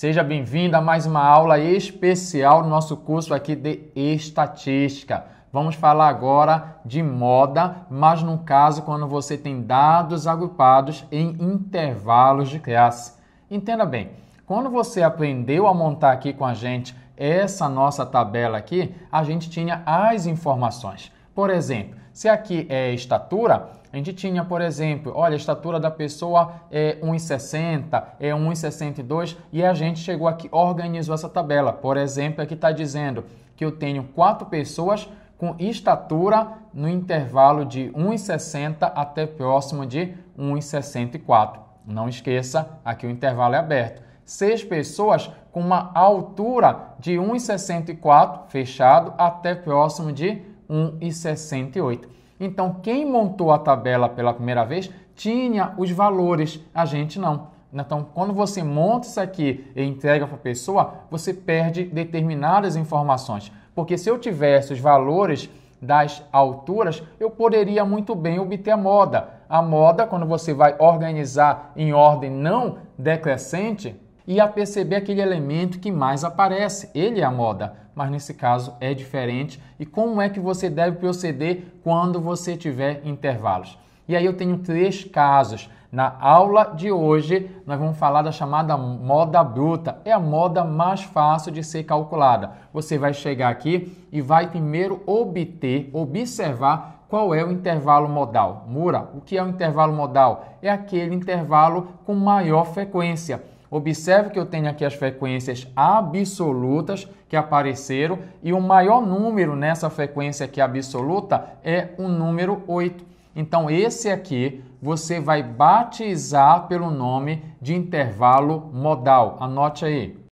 Seja bem-vindo a mais uma aula especial do nosso curso aqui de estatística. Vamos falar agora de moda, mas no caso quando você tem dados agrupados em intervalos de classe. Entenda bem, quando você aprendeu a montar aqui com a gente essa nossa tabela aqui, a gente tinha as informações. Por exemplo, se aqui é estatura, a gente tinha, por exemplo, olha, a estatura da pessoa é 1,60, é 1,62 e a gente chegou aqui, organizou essa tabela. Por exemplo, aqui está dizendo que eu tenho quatro pessoas com estatura no intervalo de 1,60 até próximo de 1,64. Não esqueça, aqui o intervalo é aberto. Seis pessoas com uma altura de 1,64 fechado até próximo de 1,68. Então, quem montou a tabela pela primeira vez tinha os valores, a gente não. Então, quando você monta isso aqui e entrega para a pessoa, você perde determinadas informações. Porque se eu tivesse os valores das alturas, eu poderia muito bem obter a moda. A moda, quando você vai organizar em ordem não decrescente, e a perceber aquele elemento que mais aparece. Ele é a moda, mas nesse caso é diferente. E como é que você deve proceder quando você tiver intervalos? E aí eu tenho três casos. Na aula de hoje, nós vamos falar da chamada moda bruta. É a moda mais fácil de ser calculada. Você vai chegar aqui e vai primeiro obter, observar qual é o intervalo modal? Mura, o que é o intervalo modal? É aquele intervalo com maior frequência. Observe que eu tenho aqui as frequências absolutas que apareceram e o maior número nessa frequência aqui absoluta é o número 8. Então, esse aqui você vai batizar pelo nome de intervalo modal. Anote aí.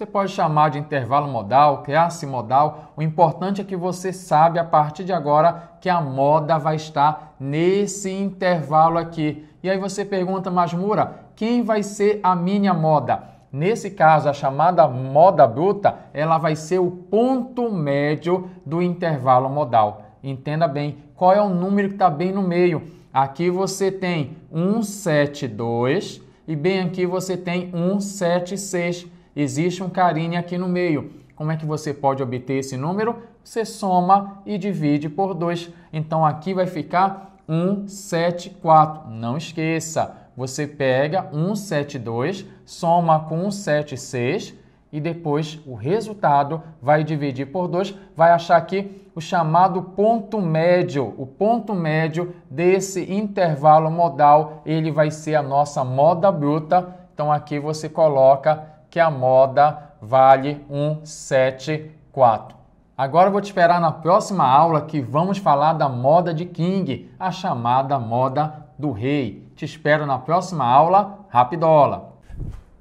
Você pode chamar de intervalo modal, classe é modal. O importante é que você sabe a partir de agora que a moda vai estar nesse intervalo aqui. E aí você pergunta, mas Mura, quem vai ser a minha moda? Nesse caso, a chamada moda bruta, ela vai ser o ponto médio do intervalo modal. Entenda bem qual é o número que está bem no meio. Aqui você tem 172 e bem aqui você tem 176 existe um carinha aqui no meio. Como é que você pode obter esse número? Você soma e divide por 2. Então aqui vai ficar 174. Não esqueça, você pega 172, soma com 176 e depois o resultado vai dividir por 2, vai achar aqui o chamado ponto médio. O ponto médio desse intervalo modal, ele vai ser a nossa moda bruta. Então aqui você coloca que a moda vale 174. Agora eu vou te esperar na próxima aula que vamos falar da moda de King, a chamada moda do rei. Te espero na próxima aula, rapidola.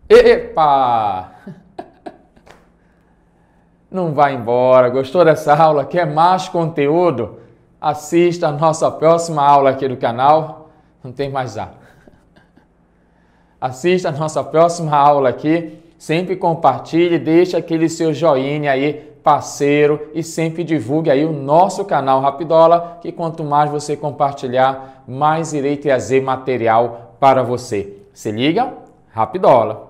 Epa! Não vai embora. Gostou dessa aula? Quer mais conteúdo? Assista a nossa próxima aula aqui do canal. Não tem mais A. Assista a nossa próxima aula aqui Sempre compartilhe, deixe aquele seu joinha aí parceiro e sempre divulgue aí o nosso canal Rapidola, que quanto mais você compartilhar, mais irei trazer material para você. Se liga? Rapidola!